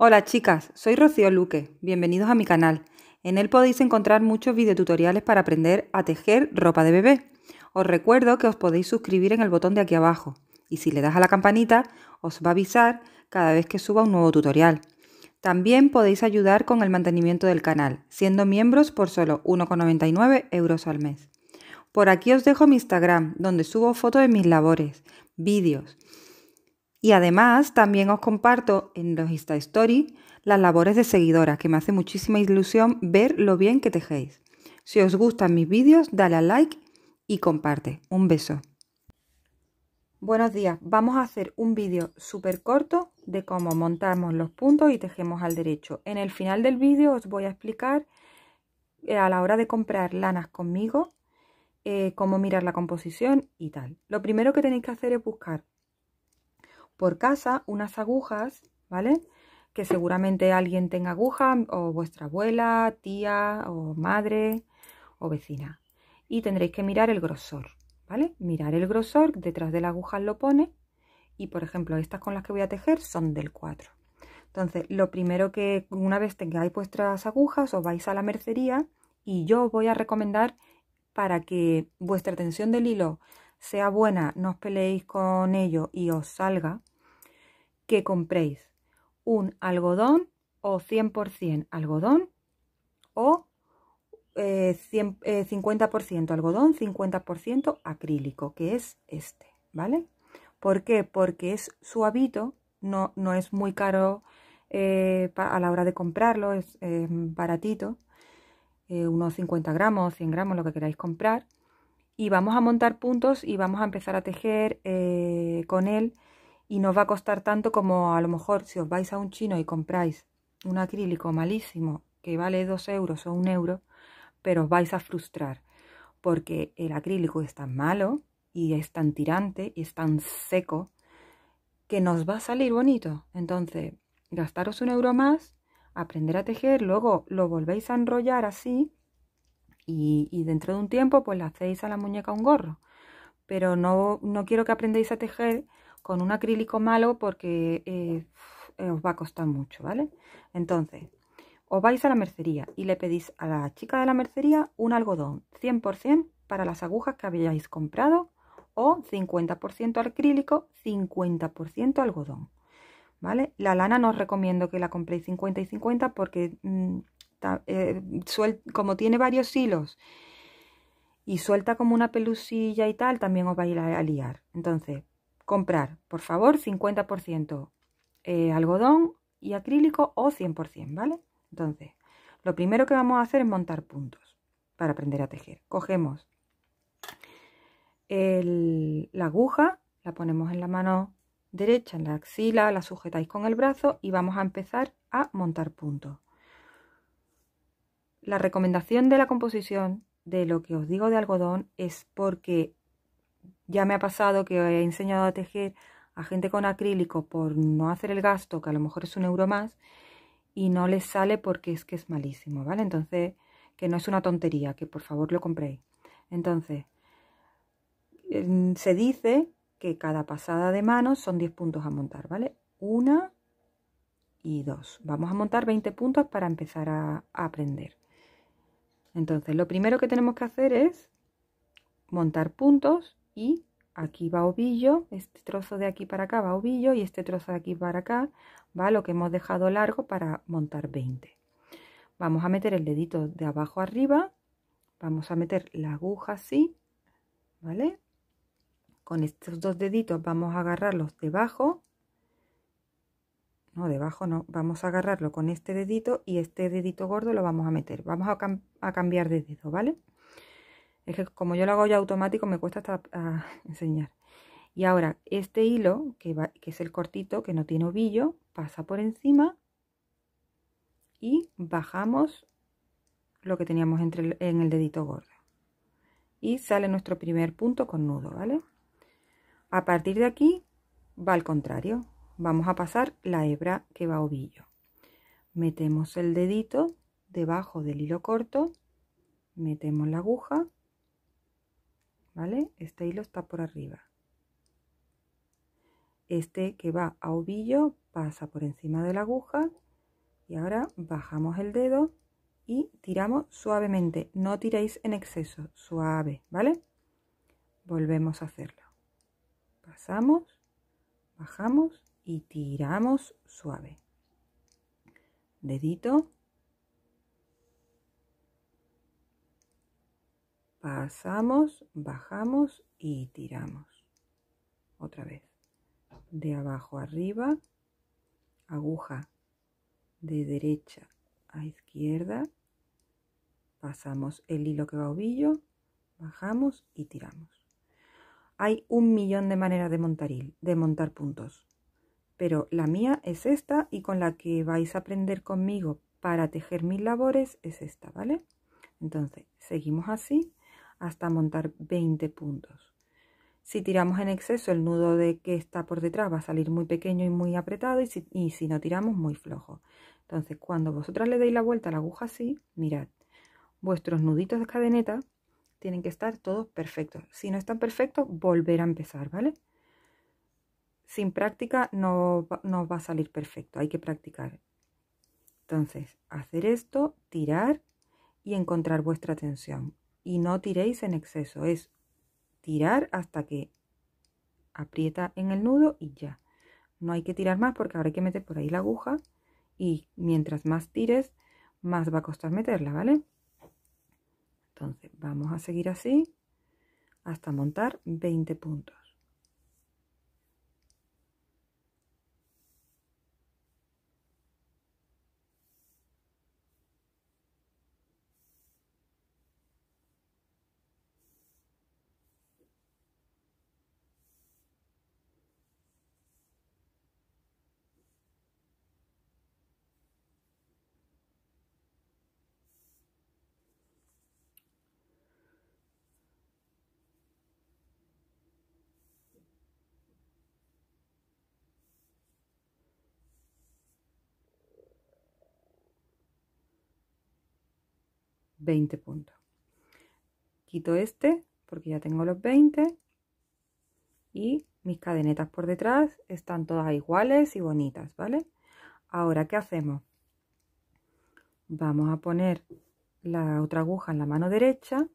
Hola chicas, soy Rocío Luque, bienvenidos a mi canal. En él podéis encontrar muchos videotutoriales para aprender a tejer ropa de bebé. Os recuerdo que os podéis suscribir en el botón de aquí abajo y si le das a la campanita os va a avisar cada vez que suba un nuevo tutorial. También podéis ayudar con el mantenimiento del canal, siendo miembros por solo 1,99 euros al mes. Por aquí os dejo mi Instagram, donde subo fotos de mis labores, vídeos y además también os comparto en los Insta Stories las labores de seguidora, que me hace muchísima ilusión ver lo bien que tejéis. Si os gustan mis vídeos, dale a like y comparte. Un beso. Buenos días, vamos a hacer un vídeo súper corto de cómo montamos los puntos y tejemos al derecho. En el final del vídeo os voy a explicar eh, a la hora de comprar lanas conmigo, eh, cómo mirar la composición y tal. Lo primero que tenéis que hacer es buscar por casa unas agujas, ¿vale? Que seguramente alguien tenga aguja, o vuestra abuela, tía, o madre, o vecina. Y tendréis que mirar el grosor, ¿vale? Mirar el grosor, detrás de la aguja lo pone, y por ejemplo estas con las que voy a tejer son del 4. Entonces, lo primero que una vez tengáis vuestras agujas, os vais a la mercería y yo os voy a recomendar para que vuestra tensión del hilo sea buena, no os peleéis con ello y os salga, que compréis un algodón o 100% algodón o 50% eh, eh, algodón, 50% acrílico, que es este, ¿vale? ¿Por qué? Porque es suavito, no, no es muy caro eh, a la hora de comprarlo, es baratito, unos 50 gramos, 100 gramos, lo que queráis comprar. Y vamos a montar puntos y vamos a empezar a tejer con él y no va a costar tanto como a lo mejor si os vais a un chino y compráis un acrílico malísimo que vale 2 euros o 1 euro, pero os vais a frustrar porque el acrílico es tan malo y es tan tirante y es tan seco que nos va a salir bonito. Entonces, gastaros un euro más, aprender a tejer, luego lo volvéis a enrollar así y, dentro de un tiempo pues le hacéis a la muñeca un gorro. Pero no, no quiero que aprendáis a tejer con un acrílico malo porque eh, eh, os va a costar mucho, ¿vale? Entonces, os vais a la mercería y le pedís a la chica de la mercería un algodón 100% para las agujas que habíais comprado o 50% acrílico, 50% algodón. ¿Vale? La lana no os recomiendo que la compréis 50 y 50 porque mm, eh, como tiene varios hilos y suelta como una pelusilla y tal, también os va a ir a liar. Entonces, comprar, por favor, 50% eh, algodón y acrílico o 100%, ¿vale? Entonces, lo primero que vamos a hacer es montar puntos para aprender a tejer. Cogemos la aguja, la ponemos en la mano derecha, en la axila, la sujetáis con el brazo y vamos a empezar a montar puntos. La recomendación de la composición de lo que os digo de algodón es porque ya me ha pasado que he enseñado a tejer a gente con acrílico por no hacer el gasto, que a lo mejor es un euro más, y no les sale porque es que es malísimo, ¿vale? Entonces, que no es una tontería, que por favor lo compréis. Entonces, se dice que cada pasada de manos son 10 puntos a montar, ¿vale? Una y dos. Vamos a montar 20 puntos para empezar a aprender. Entonces, lo primero que tenemos que hacer es montar puntos y aquí va ovillo, este trozo de aquí para acá va ovillo y este trozo de aquí para acá va lo que hemos dejado largo para montar 20. Vamos a meter el dedito de abajo arriba, vamos a meter la aguja así, ¿vale? Con estos dos deditos vamos a agarrarlos debajo, no, debajo no, vamos a agarrarlo con este dedito y este dedito gordo lo vamos a meter. Vamos a, a cambiar de dedo, ¿vale? Es que como yo lo hago ya automático, me cuesta hasta ah, enseñar. Y ahora, este hilo, que, que es el cortito, que no tiene ovillo, pasa por encima y bajamos lo que teníamos entre en el dedito gordo. Y sale nuestro primer punto con nudo, ¿vale? A partir de aquí va al contrario. Vamos a pasar la hebra que va ovillo. Metemos el dedito debajo del hilo corto, metemos la aguja este hilo está por arriba. Este que va a ovillo pasa por encima de la aguja y ahora bajamos el dedo y tiramos suavemente. No tiréis en exceso, suave, ¿vale? Volvemos a hacerlo. Pasamos, bajamos y tiramos suave. Dedito, pasamos, bajamos y tiramos. Otra vez. De abajo arriba, aguja de derecha a izquierda, pasamos el hilo que va ovillo, bajamos y tiramos. Hay un millón de maneras de montar, de montar puntos, pero la mía es esta y con la que vais a aprender conmigo para tejer mis labores es esta, ¿vale? Entonces, seguimos así hasta montar 20 puntos. Si tiramos en exceso, el nudo de que está por detrás va a salir muy pequeño y muy apretado y si, no tiramos, muy flojo. Entonces, cuando vosotras le deis la vuelta a la aguja así, mirad, vuestros nuditos de cadeneta tienen que estar todos perfectos. Si no están perfectos, volver a empezar, ¿vale? Sin práctica no, no va a salir perfecto, hay que practicar. Entonces, hacer esto, tirar y encontrar vuestra tensión y no tiréis en exceso, es tirar hasta que aprieta en el nudo y ya. No hay que tirar más porque ahora hay que meter por ahí la aguja y mientras más tires, más va a costar meterla, ¿vale? Entonces vamos a seguir así hasta montar 20 puntos. 20 puntos. Quito este porque ya tengo los 20 y mis cadenetas por detrás están todas iguales y bonitas, ¿vale? Ahora, ¿qué hacemos? Vamos a poner la otra aguja en la mano derecha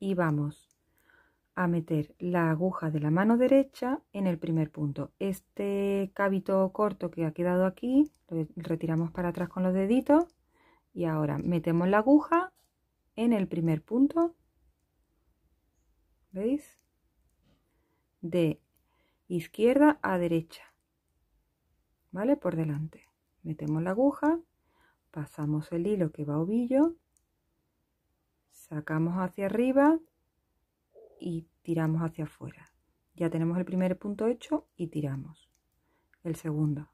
y vamos a meter la aguja de la mano derecha en el primer punto. Este cabito corto que ha quedado aquí, lo retiramos para atrás con los deditos y ahora metemos la aguja en el primer punto veis de izquierda a derecha vale por delante metemos la aguja pasamos el hilo que va ovillo sacamos hacia arriba y tiramos hacia afuera ya tenemos el primer punto hecho y tiramos el segundo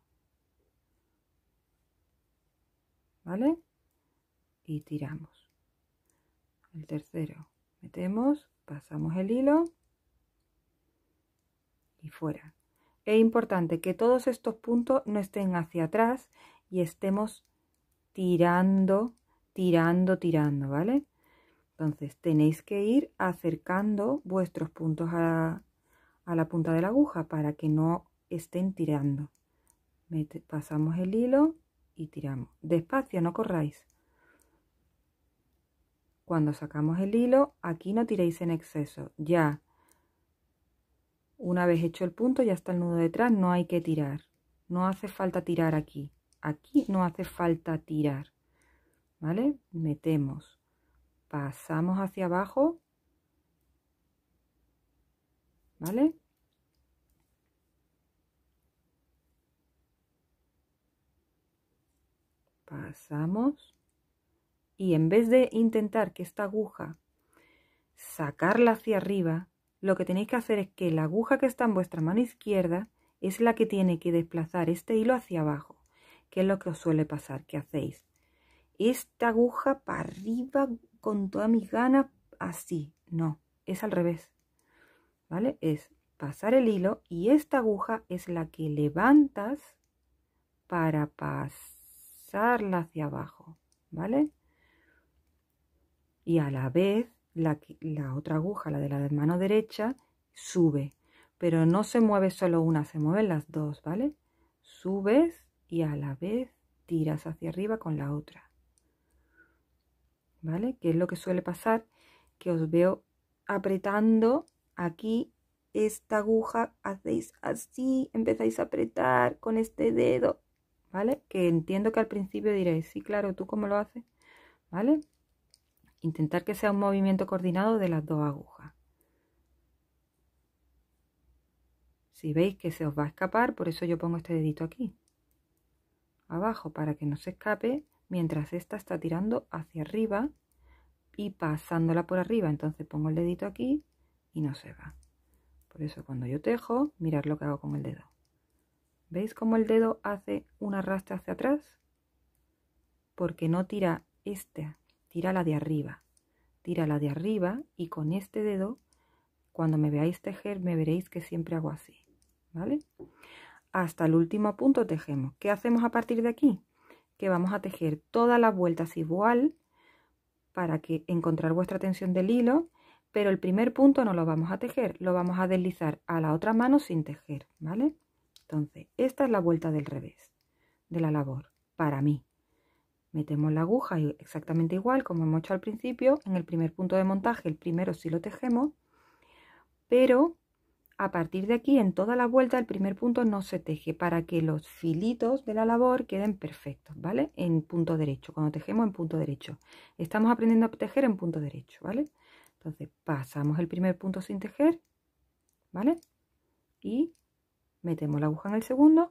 vale y tiramos. El tercero, metemos, pasamos el hilo y fuera. Es importante que todos estos puntos no estén hacia atrás y estemos tirando, tirando, tirando, ¿vale? Entonces tenéis que ir acercando vuestros puntos a, la punta de la aguja para que no estén tirando. pasamos el hilo y tiramos. Despacio, no corráis cuando sacamos el hilo aquí no tiréis en exceso ya una vez hecho el punto ya está el nudo detrás no hay que tirar no hace falta tirar aquí aquí no hace falta tirar vale metemos pasamos hacia abajo vale pasamos y en vez de intentar que esta aguja sacarla hacia arriba, lo que tenéis que hacer es que la aguja que está en vuestra mano izquierda es la que tiene que desplazar este hilo hacia abajo, que es lo que os suele pasar, ¿Qué hacéis esta aguja para arriba con todas mis ganas, así, no, es al revés, ¿vale? Es pasar el hilo y esta aguja es la que levantas para pasarla hacia abajo, ¿vale? y a la vez la, la otra aguja, la de la mano derecha, sube. Pero no se mueve solo una, se mueven las dos, ¿vale? Subes y a la vez tiras hacia arriba con la otra. ¿Vale? Que es lo que suele pasar, que os veo apretando aquí esta aguja, hacéis así, empezáis a apretar con este dedo, ¿vale? Que entiendo que al principio diréis, sí, claro, ¿tú cómo lo haces? ¿Vale? Intentar que sea un movimiento coordinado de las dos agujas. Si veis que se os va a escapar, por eso yo pongo este dedito aquí, abajo, para que no se escape, mientras esta está tirando hacia arriba y pasándola por arriba. Entonces pongo el dedito aquí y no se va. Por eso cuando yo tejo, mirad lo que hago con el dedo. ¿Veis cómo el dedo hace un arrastre hacia atrás? Porque no tira este la de arriba, tira la de arriba y con este dedo, cuando me veáis tejer, me veréis que siempre hago así, ¿vale? Hasta el último punto tejemos. ¿Qué hacemos a partir de aquí? Que vamos a tejer todas las vueltas igual para que encontrar vuestra tensión del hilo, pero el primer punto no lo vamos a tejer, lo vamos a deslizar a la otra mano sin tejer, ¿vale? Entonces, esta es la vuelta del revés de la labor, para mí metemos la aguja exactamente igual como hemos hecho al principio en el primer punto de montaje el primero sí lo tejemos pero a partir de aquí en toda la vuelta el primer punto no se teje para que los filitos de la labor queden perfectos vale en punto derecho cuando tejemos en punto derecho estamos aprendiendo a tejer en punto derecho vale entonces pasamos el primer punto sin tejer vale y metemos la aguja en el segundo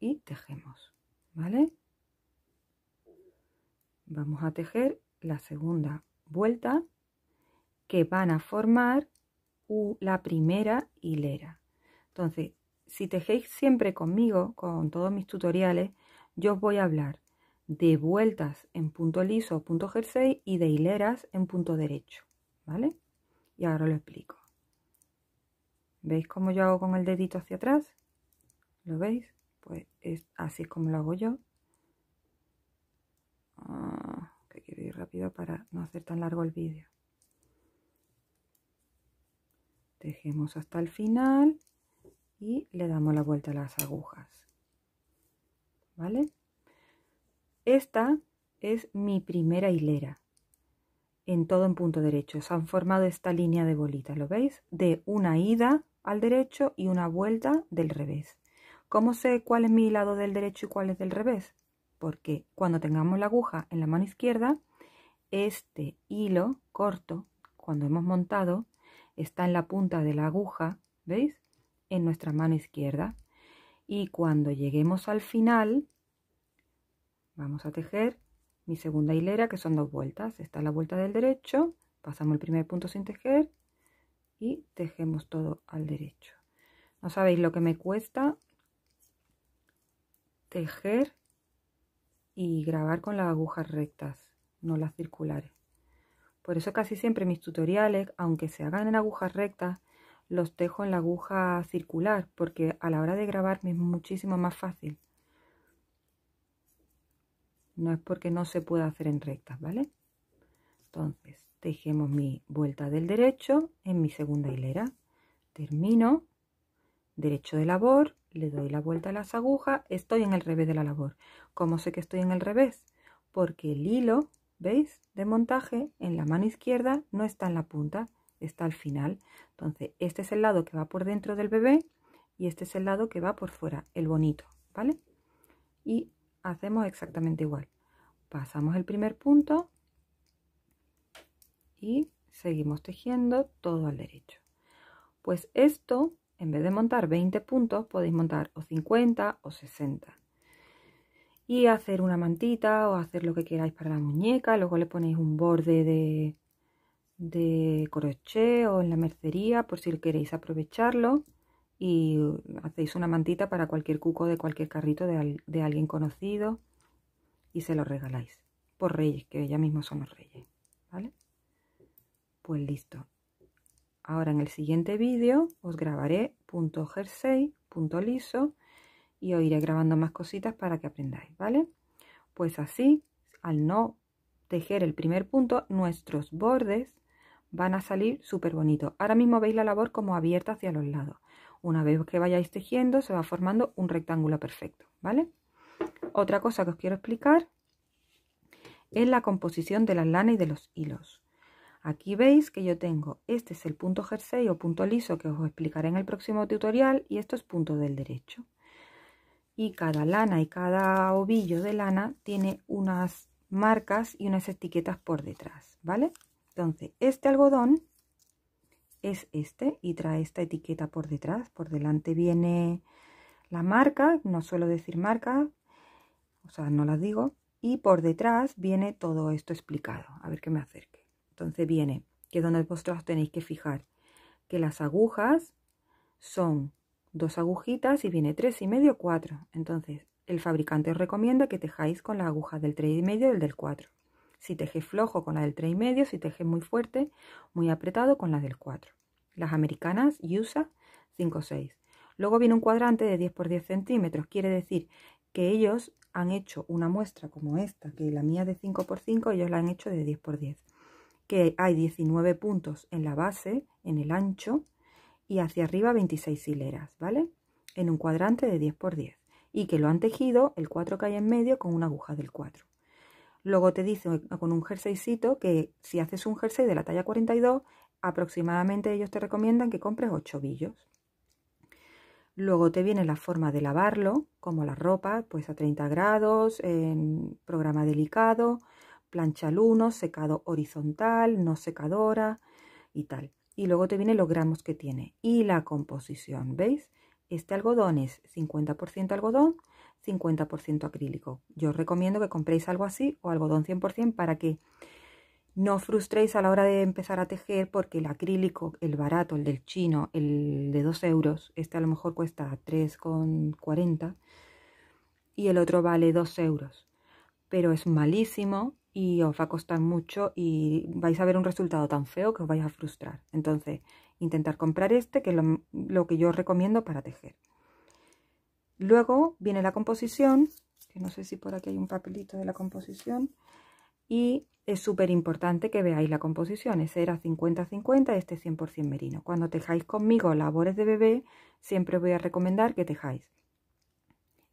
y tejemos vale vamos a tejer la segunda vuelta que van a formar la primera hilera. Entonces, si tejéis siempre conmigo, con todos mis tutoriales, yo os voy a hablar de vueltas en punto liso o punto jersey y de hileras en punto derecho, ¿vale? Y ahora lo explico. ¿Veis cómo yo hago con el dedito hacia atrás? ¿Lo veis? Pues es, así es como lo hago yo. Ah, que quiero ir rápido para no hacer tan largo el vídeo. dejemos hasta el final y le damos la vuelta a las agujas. ¿Vale? Esta es mi primera hilera en todo en punto derecho. Se han formado esta línea de bolita, ¿lo veis? De una ida al derecho y una vuelta del revés. ¿Cómo sé cuál es mi lado del derecho y cuál es del revés? porque cuando tengamos la aguja en la mano izquierda, este hilo corto, cuando hemos montado, está en la punta de la aguja, ¿veis? En nuestra mano izquierda. Y cuando lleguemos al final, vamos a tejer mi segunda hilera, que son dos vueltas. Está la vuelta del derecho, pasamos el primer punto sin tejer y tejemos todo al derecho. No sabéis lo que me cuesta tejer y grabar con las agujas rectas, no las circulares. Por eso casi siempre mis tutoriales, aunque se hagan en agujas rectas, los tejo en la aguja circular, porque a la hora de grabar me es muchísimo más fácil. No es porque no se pueda hacer en rectas, ¿vale? Entonces, tejemos mi vuelta del derecho en mi segunda hilera. Termino, derecho de labor, le doy la vuelta a las agujas, estoy en el revés de la labor. ¿Cómo sé que estoy en el revés? Porque el hilo, ¿veis? De montaje en la mano izquierda no está en la punta, está al final. Entonces, este es el lado que va por dentro del bebé y este es el lado que va por fuera, el bonito, ¿vale? Y hacemos exactamente igual. Pasamos el primer punto y seguimos tejiendo todo al derecho. Pues esto en vez de montar 20 puntos, podéis montar o 50 o 60. Y hacer una mantita o hacer lo que queráis para la muñeca. Luego le ponéis un borde de, de crochet o en la mercería por si queréis aprovecharlo y hacéis una mantita para cualquier cuco de cualquier carrito de, alguien conocido y se lo regaláis por reyes, que ya mismo son reyes, ¿vale? Pues listo. Ahora en el siguiente vídeo os grabaré punto jersey, punto liso y os iré grabando más cositas para que aprendáis, ¿vale? Pues así, al no tejer el primer punto, nuestros bordes van a salir súper bonitos. Ahora mismo veis la labor como abierta hacia los lados. Una vez que vayáis tejiendo se va formando un rectángulo perfecto, ¿vale? Otra cosa que os quiero explicar es la composición de las lanas y de los hilos. Aquí veis que yo tengo, este es el punto jersey o punto liso que os explicaré en el próximo tutorial y esto es punto del derecho. Y cada lana y cada ovillo de lana tiene unas marcas y unas etiquetas por detrás, ¿vale? Entonces, este algodón es este y trae esta etiqueta por detrás. Por delante viene la marca, no suelo decir marca, o sea, no las digo. Y por detrás viene todo esto explicado. A ver que me acerque. Entonces viene, que donde vosotros tenéis que fijar, que las agujas son dos agujitas y viene tres y medio, cuatro. Entonces el fabricante os recomienda que tejáis con las agujas del tres y medio y el del cuatro. Si tejéis flojo con la del tres y medio, si tejes muy fuerte, muy apretado con la del cuatro. Las americanas y USA o seis. Luego viene un cuadrante de 10 por 10 centímetros, quiere decir que ellos han hecho una muestra como esta, que la mía de 5 por 5, ellos la han hecho de 10 por 10 que hay 19 puntos en la base, en el ancho, y hacia arriba 26 hileras, ¿vale? En un cuadrante de 10 por 10 y que lo han tejido el 4 que hay en medio con una aguja del 4. Luego te dice eh, con un jerseycito que si haces un jersey de la talla 42, aproximadamente ellos te recomiendan que compres 8 billos. Luego te viene la forma de lavarlo, como la ropa, pues a 30 grados, en programa delicado, plancha al 1, secado horizontal, no secadora y tal. Y luego te viene los gramos que tiene y la composición, ¿veis? Este algodón es 50% algodón, 50% acrílico. Yo recomiendo que compréis algo así o algodón 100% para que no frustréis a la hora de empezar a tejer porque el acrílico, el barato, el del chino, el de 2 euros, este a lo mejor cuesta 3,40 y el otro vale 2 euros. Pero es malísimo y os va a costar mucho y vais a ver un resultado tan feo que os vais a frustrar. Entonces, intentar comprar este, que es lo, que yo os recomiendo para tejer. Luego viene la composición, que no sé si por aquí hay un papelito de la composición, y es súper importante que veáis la composición. Ese era 50-50, este 100% merino. Cuando tejáis conmigo labores de bebé, siempre voy a recomendar que tejáis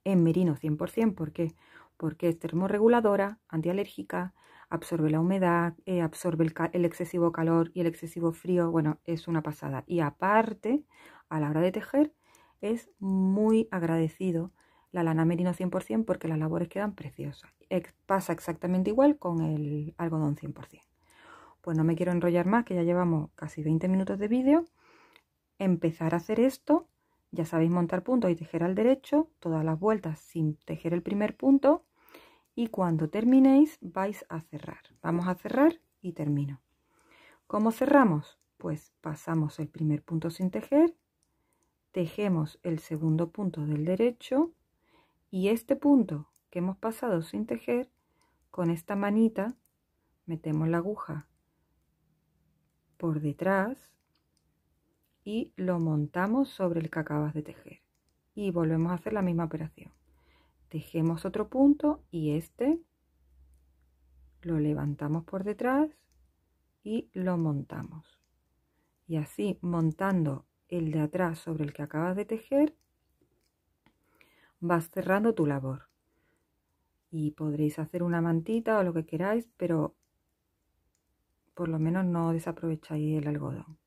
en merino 100%. ¿Por Porque porque es termorreguladora, antialérgica, absorbe la humedad, eh, absorbe el, excesivo calor y el excesivo frío, bueno, es una pasada. Y aparte, a la hora de tejer, es muy agradecido la lana merino 100% porque las labores quedan preciosas. pasa exactamente igual con el algodón 100%. Pues no me quiero enrollar más, que ya llevamos casi 20 minutos de vídeo. Empezar a hacer esto, ya sabéis montar puntos y tejer al derecho, todas las vueltas sin tejer el primer punto, y cuando terminéis vais a cerrar. Vamos a cerrar y termino. ¿Cómo cerramos? Pues pasamos el primer punto sin tejer, tejemos el segundo punto del derecho y este punto que hemos pasado sin tejer, con esta manita metemos la aguja por detrás y lo montamos sobre el que acabas de tejer y volvemos a hacer la misma operación tejemos otro punto y este lo levantamos por detrás y lo montamos y así montando el de atrás sobre el que acabas de tejer vas cerrando tu labor y podréis hacer una mantita o lo que queráis pero por lo menos no desaprovecháis el algodón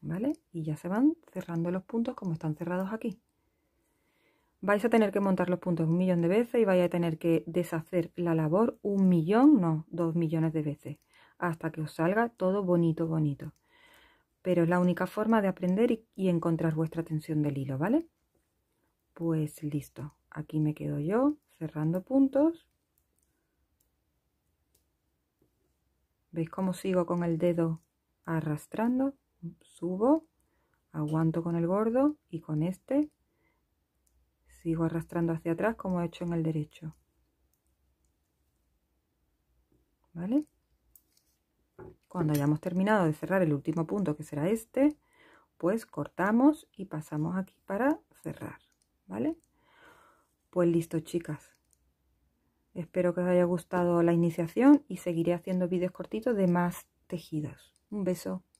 ¿vale? y ya se van cerrando los puntos como están cerrados aquí vais a tener que montar los puntos un millón de veces y vais a tener que deshacer la labor un millón, no, dos millones de veces, hasta que os salga todo bonito, bonito. Pero es la única forma de aprender y, encontrar vuestra tensión del hilo, ¿vale? Pues listo, aquí me quedo yo cerrando puntos. ¿Veis cómo sigo con el dedo arrastrando? Subo, aguanto con el gordo y con este sigo arrastrando hacia atrás como he hecho en el derecho. ¿Vale? Cuando hayamos terminado de cerrar el último punto, que será este, pues cortamos y pasamos aquí para cerrar, ¿vale? Pues listo, chicas. Espero que os haya gustado la iniciación y seguiré haciendo vídeos cortitos de más tejidos. Un beso.